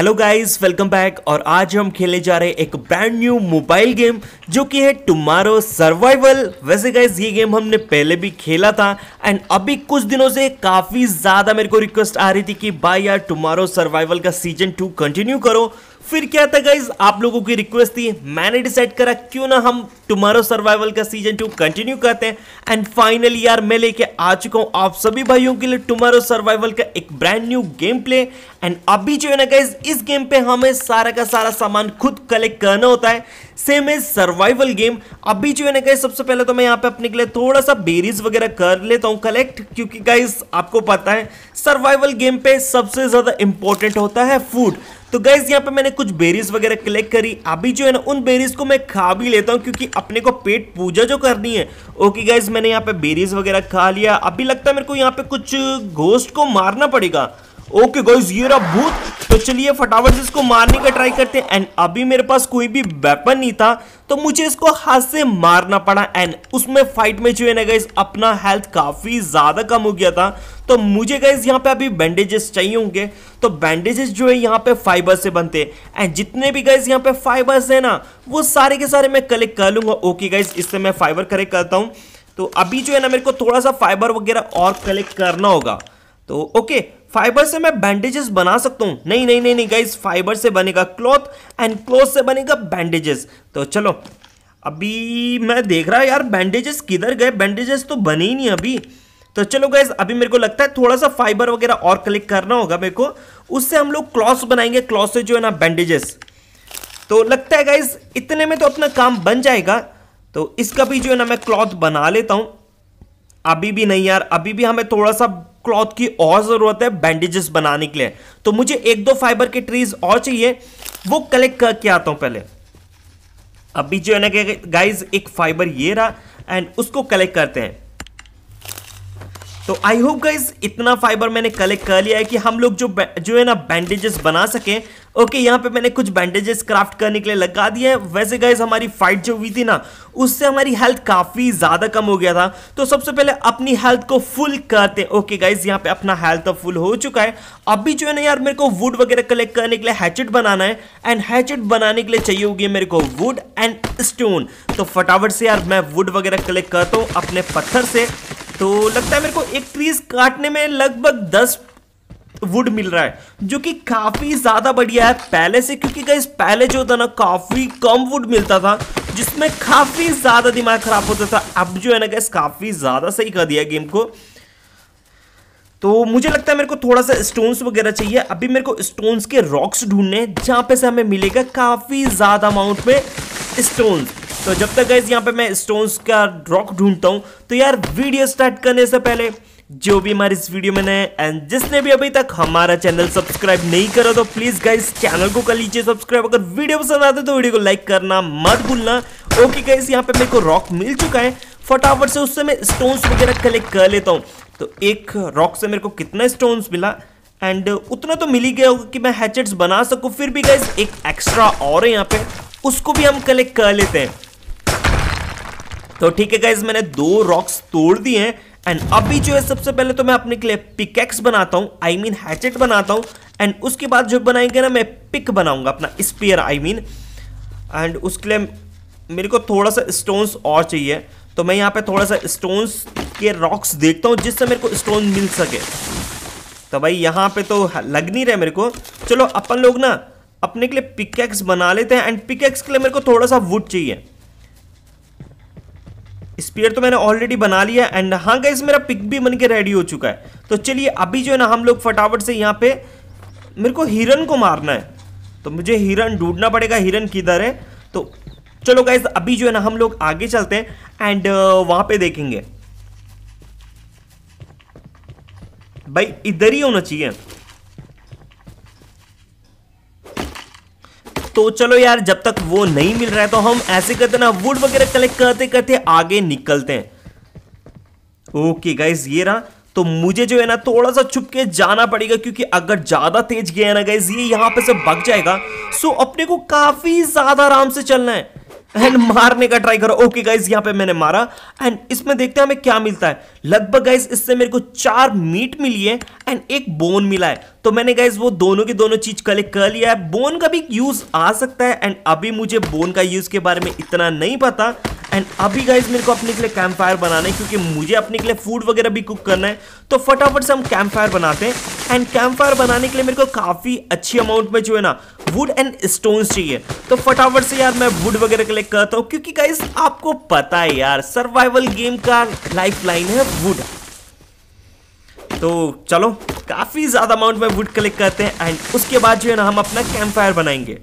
hello guys welcome back और आज हम खेलने जा रहे हैं एक ब्रांड न्यू मोबाइल गेम जो कि है टुमारो सर्वाइवल वैसे गाइस ये गेम हमने पहले भी खेला था एंड अभी कुछ दिनों से काफ़ी ज़्यादा मेरे को रिक्वेस्ट आ रही थी कि भाई यार टुमारो सर्वाइवल का सीजन टू कंटिन्यू करो फिर क्या था गाइज आप लोगों की रिक्वेस्ट थी मैंने डिसाइड करा क्यों ना हम टुमारो सर्वाइवल का सीजन टू कंटिन्यू करते हैं एंड फाइनली यार मैं लेके आ चुका हूँ आप सभी भाइयों के लिए टुमारो सर्वाइवल का एक brand new game play and अभी जो है ना गाइज इस गेम पे हमें सारा का सारा सामान खुद कलेक्ट करना होता है सेम इज सर्वाइवल गेम अभी जो है ना गाइज सबसे पहले तो मैं यहाँ पे अपने के लिए थोड़ा सा बेरीज वगैरह कर लेता हूँ कलेक्ट क्योंकि गाइज आपको पता है सर्वाइवल गेम पे सबसे ज़्यादा इंपॉर्टेंट होता है फूड तो गाइज यहाँ पे मैंने कुछ बेरीज वगैरह कलेक्ट करी अभी जो है ना उन बेरीज को मैं खा भी लेता हूँ क्योंकि अपने को पेट पूजा जो करनी है ओके गाइज मैंने यहाँ पे बेरीज वगैरह खा लिया अभी लगता है मेरे को यहाँ पे कुछ घोस्ट को मारना पड़ेगा ओके गाइस ये रहा भूत तो चलिए फटाफट से इसको मारने का ट्राई करते हैं एंड अभी मेरे पास कोई भी वेपन नहीं था तो मुझे इसको हाथ से मारना पड़ा एंड उसमें फाइट में जो है ना गाइज अपना हेल्थ काफी ज्यादा कम हो गया था तो मुझे गाइज यहाँ पे अभी बैंडेजेस चाहिए होंगे तो बैंडेजेस जो है यहाँ पे फाइबर से बनते हैं एंड जितने भी गाइज यहाँ पे फाइबर्स है ना वो सारे के सारे मैं कलेक्ट कर लूंगा ओके गाइज इससे मैं फाइबर कलेक्ट करता हूँ तो अभी जो है ना मेरे को थोड़ा सा फाइबर वगैरह और कलेक्ट करना होगा तो ओके फाइबर से मैं बैंडेजेस बना सकता हूँ नहीं नहीं नहीं नहीं गाइज फाइबर से बनेगा क्लॉथ एंड क्लॉथ से बनेगा बैंडेजेस तो चलो अभी मैं देख रहा यार बैंडेजेस किधर गए बैंडेजेस तो बने ही नहीं अभी तो चलो गैस अभी मेरे को लगता है थोड़ा सा फाइबर वगैरह और कलेक्ट करना होगा मेरे को उससे हम लोग क्लॉथ बनाएंगे क्लॉथ से जो है ना बैंडेजेस तो लगता है गाइज इतने में तो अपना काम बन जाएगा तो इसका भी जो है ना मैं क्लॉथ बना लेता हूँ अभी भी नहीं यार अभी भी हमें थोड़ा सा क्लॉथ की और ज़रूरत है बैंडेजेस बनाने के लिए तो मुझे एक दो फाइबर के ट्रीज और चाहिए वो कलेक्ट करके आता हूं पहले अभी जो है ना गाइज एक फाइबर ये रहा एंड उसको कलेक्ट करते हैं तो आई होप गाइज इतना फाइबर मैंने कलेक्ट कर लिया है कि हम लोग जो जो है ना बैंडेजेस बना सकें ओके यहाँ पे मैंने कुछ बैंडेजेस क्राफ्ट करने के लिए लगा दिए हैं वैसे गाइज हमारी फाइट जो हुई थी ना उससे हमारी हेल्थ काफ़ी ज़्यादा कम हो गया था तो सबसे पहले अपनी हेल्थ को फुल करते हैं ओके गाइज यहाँ पे अपना हेल्थ तो फुल हो चुका है अभी जो है ना यार मेरे को वुड वगैरह कलेक्ट करने के लिए हैचेट बनाना है एंड हैचेट बनाने के लिए चाहिए होगी मेरे को वुड एंड स्टोन तो फटाफट से यार मैं वुड वगैरह कलेक्ट करता हूँ अपने पत्थर से तो लगता है मेरे को एक ट्रीज काटने में लगभग दस वुड मिल रहा है जो कि काफ़ी ज़्यादा बढ़िया है पहले से क्योंकि गाइज पहले जो था ना काफ़ी कम वुड मिलता था जिसमें काफ़ी ज़्यादा दिमाग ख़राब होता था अब जो है ना गैस काफ़ी ज़्यादा सही कर दिया गेम को तो मुझे लगता है मेरे को थोड़ा सा स्टोन्स वगैरह चाहिए अभी मेरे को स्टोन्स के रॉक्स ढूंढने जहां पे से हमें मिलेगा काफ़ी ज़्यादा अमाउंट में स्टोन्स तो जब तक गैस यहाँ पे मैं स्टोन्स का रॉक ढूंढता हूँ तो यार वीडियो स्टार्ट करने से पहले जो भी हमारे इस वीडियो में नए एंड जिसने भी अभी तक हमारा चैनल सब्सक्राइब नहीं करा तो प्लीज गाइस चैनल को कर लीजिए सब्सक्राइब अगर वीडियो पसंद आते तो वीडियो को लाइक करना मत भूलना ओके गाइस यहाँ पे मेरे को रॉक मिल चुका है फटाफट से उससे मैं स्टोन्स वगैरह कलेक्ट कर लेता हूँ तो एक रॉक से मेरे को कितना स्टोन्स मिला एंड उतना तो मिल ही गया होगा कि मैं हैचेट्स बना सकूँ फिर भी गाइज एक एक्स्ट्रा और है यहाँ पे उसको भी हम कलेक्ट कर लेते हैं तो ठीक है गाइज मैंने दो रॉक्स तोड़ दिए हैं एंड अभी जो है सबसे पहले तो मैं अपने के लिए पिकेक्स बनाता हूँ आई मीन हैचेट बनाता हूँ एंड उसके बाद जो बनाएंगे ना मैं पिक बनाऊंगा अपना स्पियर आई मीन एंड उसके लिए मेरे को थोड़ा सा स्टोन्स और चाहिए तो मैं यहाँ पे थोड़ा सा स्टोन्स के रॉक्स देखता हूँ जिससे मेरे को स्टोन मिल सके तो भाई यहाँ पे तो लग नहीं रहा मेरे को चलो अपन लोग ना अपने के लिए पिकेक्स बना लेते हैं एंड पिकेक्स के लिए मेरे को थोड़ा सा वुड चाहिए स्पीयर तो मैंने ऑलरेडी बना लिया एंड हाँ गाइज मेरा पिक भी बन के रेडी हो चुका है तो चलिए अभी जो है ना हम लोग फटाफट से यहाँ पे मेरे को हिरन को मारना है तो मुझे हिरन ढूंढना पड़ेगा हिरन किधर है तो चलो गाइज अभी जो है ना हम लोग आगे चलते हैं एंड वहाँ पे देखेंगे भाई इधर ही होना चाहिए तो चलो यार जब तक वो नहीं मिल रहा है तो हम ऐसे करते ना वुड वगैरह कलेक्ट करते करते आगे निकलते हैं ओके गाइज ये रहा तो मुझे जो है ना थोड़ा सा छुप के जाना पड़ेगा क्योंकि अगर ज़्यादा तेज गया ना गाइज ये यहां पे से बग जाएगा सो अपने को काफ़ी ज़्यादा आराम से चलना है एंड मारने का ट्राई करो ओके गाइज यहाँ पे मैंने मारा एंड इसमें देखते हैं हमें क्या मिलता है लगभग गाइज इससे मेरे को चार मीट मिली है एंड एक बोन मिला है तो मैंने गाइज वो दोनों की दोनों चीज कलेक्ट कर लिया है बोन का भी यूज आ सकता है एंड अभी मुझे बोन का यूज के बारे में इतना नहीं पता एंड अभी गाइज मेरे को अपने के लिए कैंप फायर बनाना है क्योंकि मुझे अपने के लिए फूड वगैरह भी कुक करना है तो फटाफट से हम कैंप फायर बनाते हैं एंड कैंप फायर बनाने के लिए मेरे को काफ़ी अच्छी अमाउंट में जो है ना वुड एंड स्टोन चाहिए तो फटाफट से यार मैं वुड वगैरह कलेक्ट करता हूँ क्योंकि गाइस आपको पता है यार सर्वाइवल गेम का लाइफ लाइन है वुड तो चलो काफ़ी ज़्यादा अमाउंट में वुड कलेक्ट करते हैं एंड उसके बाद जो है ना हम अपना कैंप फायर बनाएंगे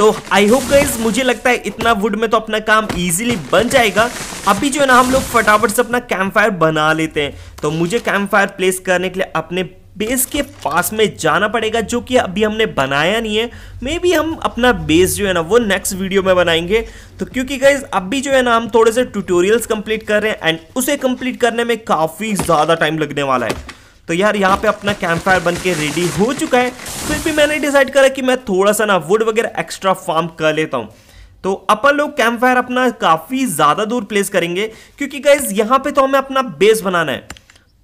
तो आई होप गाइज मुझे लगता है इतना वुड में तो अपना काम इजीली बन जाएगा अभी जो है ना हम लोग फटाफट से अपना कैंप फायर बना लेते हैं तो मुझे कैंप फायर प्लेस करने के लिए अपने बेस के पास में जाना पड़ेगा जो कि अभी हमने बनाया नहीं है मे बी हम अपना बेस जो है ना वो नेक्स्ट वीडियो में बनाएंगे तो क्योंकि गाइज अभी जो है ना हम थोड़े से ट्यूटोरियल्स कंप्लीट कर रहे हैं एंड उसे कंप्लीट करने में काफ़ी ज़्यादा टाइम लगने वाला है तो यार यहाँ पे अपना कैंप फायर बन के रेडी हो चुका है फिर भी मैंने डिसाइड करा कि मैं थोड़ा सा ना वुड वगैरह एक्स्ट्रा फार्म कर लेता हूँ तो अपन लोग कैंप फायर अपना काफ़ी ज़्यादा दूर प्लेस करेंगे क्योंकि गाइज यहाँ पे तो हमें अपना बेस बनाना है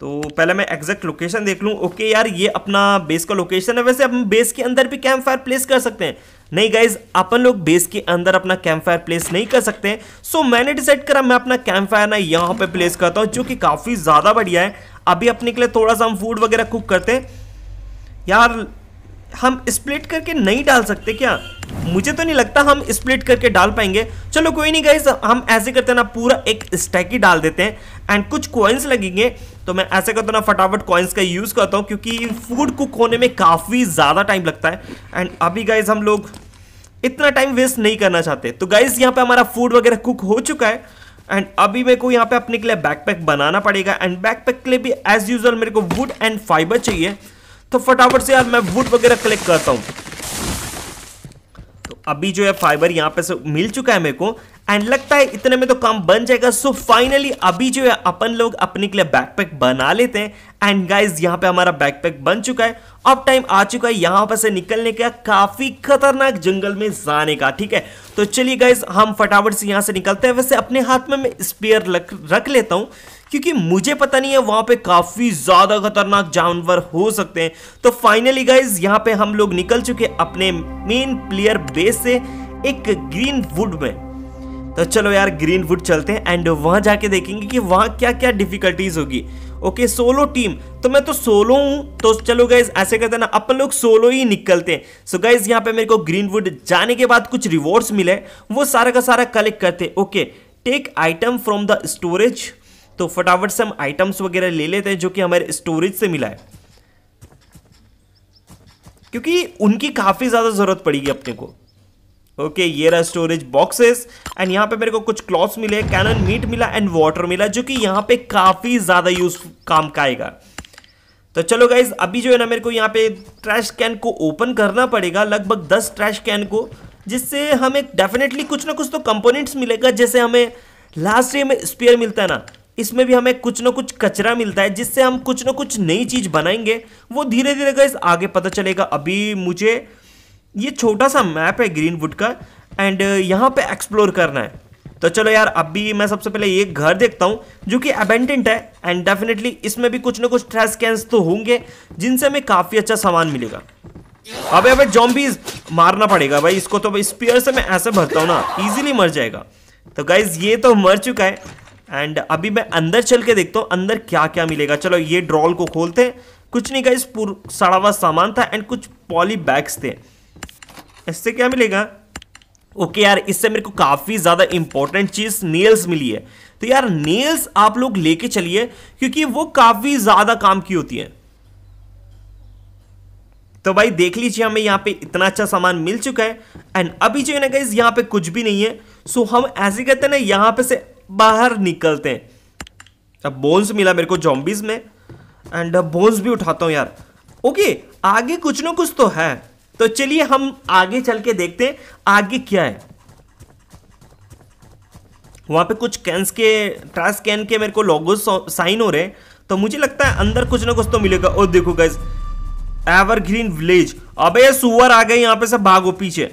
तो पहले मैं एग्जैक्ट लोकेशन देख लूँ ओके यार ये अपना बेस का लोकेशन है वैसे हम बेस के अंदर भी कैंप फायर प्लेस कर सकते हैं नहीं गाइज अपन लोग बेस के अंदर अपना कैंप फायर प्लेस नहीं कर सकते हैं सो मैंने डिसाइड करा मैं अपना कैंप फायर ना यहाँ पे प्लेस करता हूँ जो कि काफ़ी ज़्यादा बढ़िया है अभी अपने के लिए थोड़ा सा हम फूड वगैरह कुक करते हैं यार हम स्प्लिट करके नहीं डाल सकते क्या मुझे तो नहीं लगता हम स्प्लिट करके डाल पाएंगे चलो कोई नहीं गाइज हम ऐसे करते ना पूरा एक स्टैक ही डाल देते हैं एंड कुछ कॉइन्स लगेंगे तो मैं ऐसे करता ना फटाफट कॉइन्स का यूज़ करता हूँ क्योंकि फूड कुक होने में काफ़ी ज़्यादा टाइम लगता है एंड अभी गाइज हम लोग इतना टाइम वेस्ट नहीं करना चाहते तो गाइज यहाँ पे हमारा फूड वगैरह कुक हो चुका है एंड अभी मेरे को यहाँ पे अपने के लिए बैकपैक बनाना पड़ेगा एंड बैकपैक के लिए भी एज यूजल मेरे को वुड एंड फाइबर चाहिए तो फटाफट से यार मैं वुड वगैरह कलेक्ट करता हूँ अभी जो है फाइबर यहाँ पे से मिल चुका है मेरे को एंड लगता है इतने में तो काम बन जाएगा सो so फाइनली अभी जो है अपन लोग अपने के लिए बैकपैक बना लेते हैं एंड गाइज यहाँ पे हमारा बैकपैक बन चुका है अब टाइम आ चुका है यहाँ पर से निकलने का काफी खतरनाक जंगल में जाने का ठीक है तो चलिए गाइज हम फटाफट से यहाँ से निकलते हैं वैसे अपने हाथ में मैं स्पेयर रख लेता हूँ क्योंकि मुझे पता नहीं है वहां पे काफी ज्यादा खतरनाक जानवर हो सकते हैं तो फाइनली गाइज यहाँ पे हम लोग निकल चुके अपने मेन प्लेयर बेस से एक ग्रीन वुड में तो चलो यार ग्रीन वुड चलते हैं एंड वहां जाके देखेंगे कि वहां क्या क्या डिफिकल्टीज होगी ओके सोलो टीम तो मैं तो सोलो हूं तो चलो गाइज ऐसे करते ना अपन लोग सोलो ही निकलते हैं सो गाइज यहाँ पे मेरे को ग्रीन वुड जाने के बाद कुछ रिवॉर्ड्स मिले वो सारा का सारा कलेक्ट करते okay take item from the storage तो फटाफट से हम आइटम्स वगैरह ले लेते हैं जो कि हमारे स्टोरेज से मिला है क्योंकि उनकी काफ़ी ज़्यादा ज़रूरत पड़ेगी अपने को ओके okay, ये रहा स्टोरेज बॉक्सेस एंड यहाँ पे मेरे को कुछ क्लॉथ्स मिले कैनन मीट मिला एंड वाटर मिला जो कि यहाँ पे काफ़ी ज़्यादा यूज काम का आएगा तो चलो गाइज अभी जो है ना मेरे को यहाँ पे ट्रैश कैन को ओपन करना पड़ेगा लगभग दस ट्रैश कैन को जिससे हमें डेफिनेटली कुछ ना कुछ तो कंपोनेंट्स मिलेगा जैसे हमें लास्ट ईयर में स्पेयर मिलता है ना इसमें भी हमें कुछ ना कुछ कचरा मिलता है जिससे हम कुछ ना कुछ नई चीज़ बनाएंगे वो धीरे धीरे गैस आगे पता चलेगा अभी मुझे ये छोटा सा मैप है ग्रीन वुड का एंड uh, यहाँ पे एक्सप्लोर करना है तो चलो यार अभी मैं सबसे पहले ये घर देखता हूँ जो कि अबेंडेंट है एंड डेफिनेटली इसमें भी कुछ ना कुछ ट्रैश कैंस तो होंगे जिनसे हमें काफ़ी अच्छा सामान मिलेगा अबे अबे जॉम्बीज मारना पड़ेगा भाई इसको तो स्पीयर से मैं ऐसे भरता हूँ ना इजीली मर जाएगा तो गाइज ये तो मर चुका है एंड अभी मैं अंदर चल के देखता हूँ अंदर क्या क्या मिलेगा चलो ये ड्रॉल को खोलते हैं कुछ नहीं गाइस सड़ा हुआ सामान था एंड कुछ पॉली बैग्स थे इससे क्या मिलेगा ओके okay यार इससे मेरे को काफ़ी ज़्यादा इंपॉर्टेंट चीज़ नेल्स मिली है तो यार नेल्स आप लोग लेके चलिए क्योंकि वो काफ़ी ज़्यादा काम की होती है तो भाई देख लीजिए हमें यहाँ पे इतना अच्छा सामान मिल चुका है एंड अभी जो है ना गाइज यहाँ पे कुछ भी नहीं है सो हम ऐसे कहते हैं ना यहाँ पे से बाहर निकलते हैं अब बोन्स मिला मेरे को जॉम्बिस में एंड बोन्स भी उठाता हूँ यार ओके आगे कुछ ना कुछ तो है तो चलिए हम आगे चल के देखते हैं आगे क्या है वहां पे कुछ कैंस के ट्रास कैन के मेरे को लॉगो साइन हो रहे हैं तो मुझे लगता है अंदर कुछ ना कुछ तो मिलेगा और देखो गैस एवरग्रीन विलेज अबे ये सुअर आ गए यहाँ पे सब भागो पीछे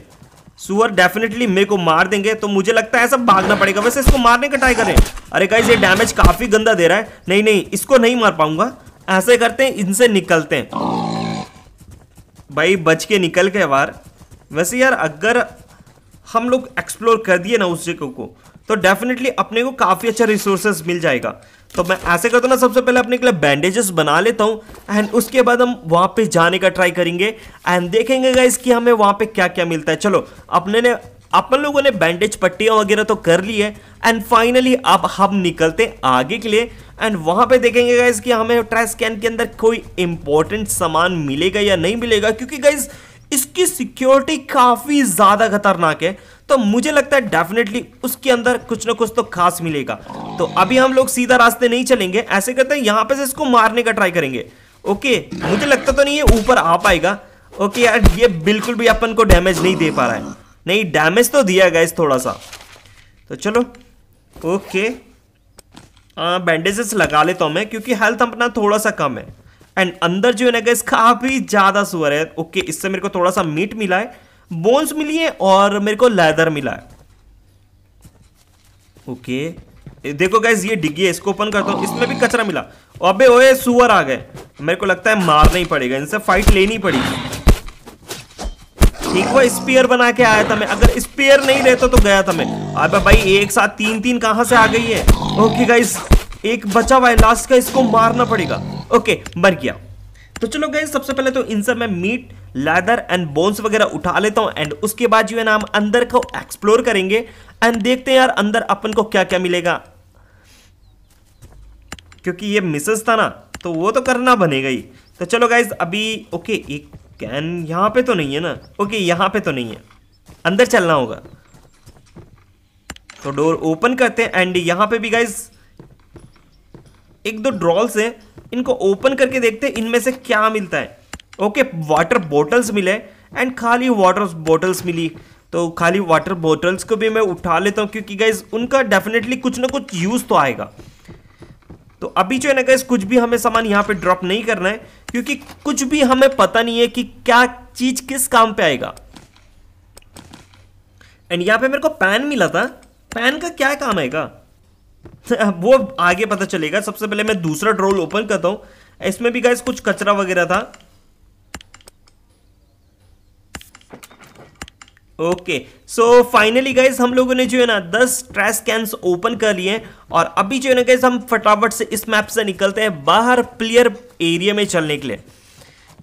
सुअर डेफिनेटली मेरे को मार देंगे तो मुझे लगता है ऐसा भागना पड़ेगा वैसे इसको मारने का ट्राई करें अरे गाइस ये डैमेज काफी गंदा दे रहा है नहीं नहीं इसको नहीं मार पाऊंगा ऐसे करते हैं इनसे निकलते हैं भाई बच के निकल के बाहर वैसे यार अगर हम लोग एक्सप्लोर कर दिए ना उस जगह को तो डेफिनेटली अपने को काफ़ी अच्छा रिसोर्सेस मिल जाएगा तो मैं ऐसे करता हूँ ना सबसे पहले अपने के लिए बैंडेजेस बना लेता हूँ एंड उसके बाद हम वहाँ पे जाने का ट्राई करेंगे एंड देखेंगे गाइज कि हमें वहाँ पे क्या क्या मिलता है चलो अपने ने अपन लोगों ने बैंडेज पट्टियाँ वगैरह तो कर ली है एंड फाइनली अब हम निकलते आगे के लिए एंड वहाँ पे देखेंगे गाइज कि हमें ट्रैश कैन के अंदर कोई इंपॉर्टेंट सामान मिलेगा या नहीं मिलेगा क्योंकि गाइज इसकी सिक्योरिटी काफ़ी ज़्यादा खतरनाक है तो मुझे लगता है डेफिनेटली उसके अंदर कुछ ना कुछ तो खास मिलेगा तो अभी हम लोग सीधा रास्ते नहीं चलेंगे ऐसे करते हैं यहाँ पे से इसको मारने का ट्राई करेंगे ओके मुझे लगता तो नहीं ये ऊपर आ पाएगा ओके यार ये बिल्कुल भी अपन को डैमेज नहीं दे पा रहा है नहीं डैमेज तो दिया गया थोड़ा सा तो चलो ओके बैंडेजेस लगा लेता हूँ मैं क्योंकि हेल्थ अपना थोड़ा सा कम है एंड अंदर जो है ना गैस काफ़ी ज़्यादा सुअर है ओके इससे मेरे को थोड़ा सा मीट मिला है बोन्स मिली है और मेरे को लेदर मिला है ओके देखो गैस ये डिग्गी है इसको ओपन करता हूँ इसमें भी कचरा मिला अबे ओए सुअर आ गए मेरे को लगता है मारना ही पड़ेगा इनसे फाइट लेनी पड़ेगी ठीक वो स्पीयर बना के आया था मैं अगर स्पीयर नहीं रहता तो गया था मैं अबे भाई एक साथ तीन तीन कहां से आ गई है ओके गाइस एक बचा हुआ है लास्ट का इसको मारना पड़ेगा ओके मर गया तो चलो गई सबसे पहले तो इनसे मैं मीट लैदर एंड बोन्स वगैरह उठा लेता हूँ एंड उसके बाद जो है ना हम अंदर को एक्सप्लोर करेंगे एंड देखते हैं यार अंदर अपन को क्या क्या मिलेगा क्योंकि ये मिसेस था ना तो वो तो करना बनेगा ही तो चलो गाइज अभी ओके एक कैन यहाँ पे तो नहीं है ना ओके यहाँ पे तो नहीं है अंदर चलना होगा तो डोर ओपन करते हैं एंड यहाँ पे भी गाइज एक दो ड्रॉल्स हैं इनको ओपन करके देखते हैं इनमें से क्या मिलता है ओके वाटर बॉटल्स मिले एंड खाली वाटर बॉटल्स मिली तो खाली वाटर बॉटल्स को भी मैं उठा लेता हूँ क्योंकि गाइज उनका डेफिनेटली कुछ ना कुछ यूज़ तो आएगा तो अभी जो है ना गाइज कुछ भी हमें सामान यहाँ पे ड्रॉप नहीं करना है क्योंकि कुछ भी हमें पता नहीं है कि क्या चीज़ किस काम पे आएगा एंड यहाँ पे मेरे को पैन मिला था पैन का क्या काम आएगा वो आगे पता चलेगा सबसे पहले मैं दूसरा ड्रोल ओपन करता हूँ इसमें भी गाइज कुछ कचरा वगैरह था ओके सो फाइनली गाइज हम लोगों ने जो है ना दस ट्रैश कैंस ओपन कर लिए और अभी जो है ना गाइज हम फटाफट से इस मैप से निकलते हैं बाहर प्लेयर एरिया में चलने के लिए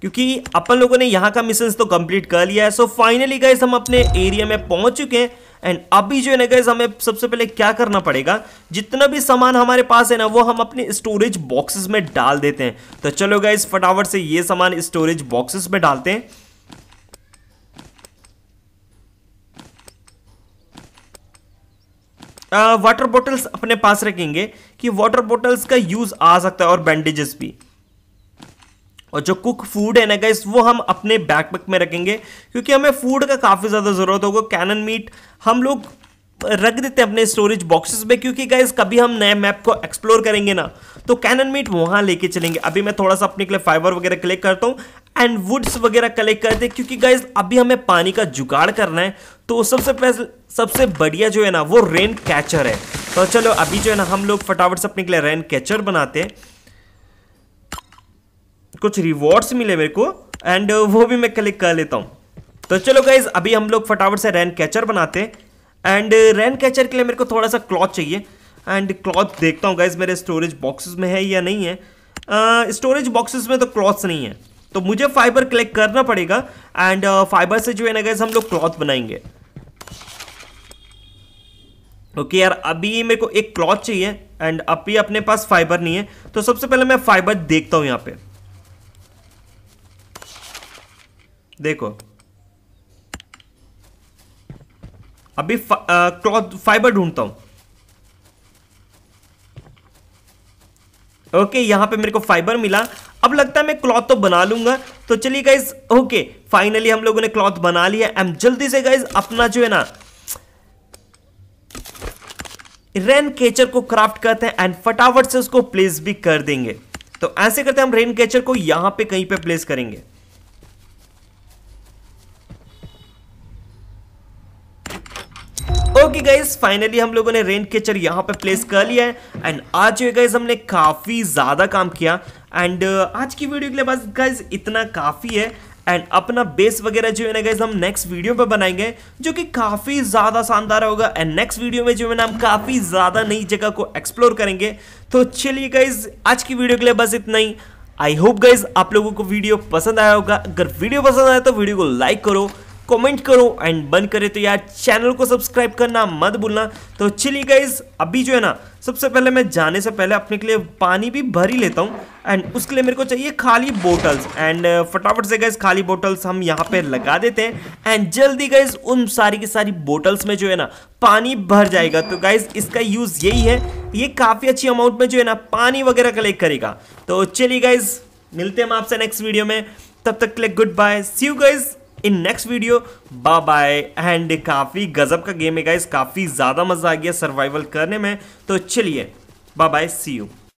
क्योंकि अपन लोगों ने यहाँ का मिशन तो कंप्लीट कर लिया है सो फाइनली गाइज हम अपने एरिया में पहुंच चुके हैं एंड अभी जो है ना गाइज हमें सबसे पहले क्या करना पड़ेगा जितना भी सामान हमारे पास है ना वो हम अपने स्टोरेज बॉक्सेस में डाल देते हैं तो चलो गाइज फटाफट से ये सामान स्टोरेज बॉक्सेस में डालते हैं वाटर बॉटल्स अपने पास रखेंगे कि वाटर बॉटल्स का यूज़ आ सकता है और बैंडेजेस भी और जो कुक फूड है ना गाइस वो हम अपने बैकपैक में रखेंगे क्योंकि हमें फूड का काफ़ी ज़्यादा ज़रूरत होगा कैनन मीट हम लोग रख देते हैं अपने स्टोरेज बॉक्सेस में क्योंकि गाइस कभी हम नए मैप को एक्सप्लोर करेंगे ना तो कैनन मीट वहाँ लेके चलेंगे अभी मैं थोड़ा सा अपने के लिए फाइबर वगैरह क्लिक करता हूँ एंड वुड्स वगैरह कलेक्ट करते हैं क्योंकि गाइज अभी हमें पानी का जुगाड़ करना है तो सबसे पहले सबसे बढ़िया जो है ना वो रेन कैचर है तो चलो अभी जो है ना हम लोग फटाफट से अपने के लिए रेन कैचर बनाते हैं कुछ रिवॉर्ड्स मिले मेरे को एंड वो भी मैं कलेक्ट कर लेता हूँ तो चलो गाइज अभी हम लोग फटाफट से रैन कैचर बनाते हैं एंड रैन कैचर के लिए मेरे को थोड़ा सा क्लॉथ चाहिए एंड क्लॉथ देखता हूँ गाइज मेरे स्टोरेज बॉक्सेस में है या नहीं है स्टोरेज uh, बॉक्सेस में तो क्लॉथ्स नहीं है तो मुझे फाइबर कलेक्ट करना पड़ेगा एंड फाइबर uh, से जो है ना गैस हम लोग क्लॉथ बनाएंगे ओके okay, यार अभी मेरे को एक क्लॉथ चाहिए एंड अभी अपने पास फाइबर नहीं है तो सबसे पहले मैं फाइबर देखता हूं यहां पे देखो अभी फा, क्लॉथ फाइबर ढूंढता हूं ओके यहाँ पे मेरे को फाइबर मिला अब लगता है मैं क्लॉथ तो बना लूंगा तो चलिए गाइज ओके फाइनली हम लोगों ने क्लॉथ बना लिया एम जल्दी से गाइज अपना जो है ना रेन केचर को क्राफ्ट करते हैं एंड फटाफट से उसको प्लेस भी कर देंगे तो ऐसे करते हैं हम रेन केचर को यहां पे कहीं पे प्लेस करेंगे ओके गाइज फाइनली हम लोगों ने रेंट केचर यहाँ पे प्लेस कर लिया है एंड आज जो गाइज हमने काफ़ी ज़्यादा काम किया एंड uh, आज की वीडियो के लिए बस गाइज इतना काफ़ी है एंड अपना बेस वगैरह जो है ना गाइज हम नेक्स्ट वीडियो पे बनाएंगे जो कि काफ़ी ज़्यादा शानदार होगा एंड नेक्स्ट वीडियो में जो है ना हम काफ़ी ज़्यादा नई जगह को एक्सप्लोर करेंगे तो चलिए गाइज आज की वीडियो के लिए बस इतना ही आई होप गाइज आप लोगों को वीडियो पसंद आया होगा अगर वीडियो पसंद आया तो वीडियो को लाइक करो कमेंट करो एंड बन करे तो यार चैनल को सब्सक्राइब करना मत भूलना तो चलिए गाइज अभी जो है ना सबसे पहले मैं जाने से पहले अपने के लिए पानी भी भर ही लेता हूँ एंड उसके लिए मेरे को चाहिए खाली बोटल्स एंड uh, फटाफट से गैस खाली बोटल्स हम यहाँ पे लगा देते हैं एंड जल्दी गैस उन सारी की सारी बोटल्स में जो है ना पानी भर जाएगा तो गाइज इसका यूज़ यही है ये काफ़ी अच्छी अमाउंट में जो है ना पानी वगैरह कलेक्ट करेगा तो चलिए गाइज मिलते हैं हम आपसे नेक्स्ट वीडियो में तब तक के लिए good bye see you guys in next video bye bye and काफ़ी गजब का गेम है गाइस काफ़ी ज़्यादा मज़ा आ गया सर्वाइवल करने में तो चलिए बाय बाय सी यू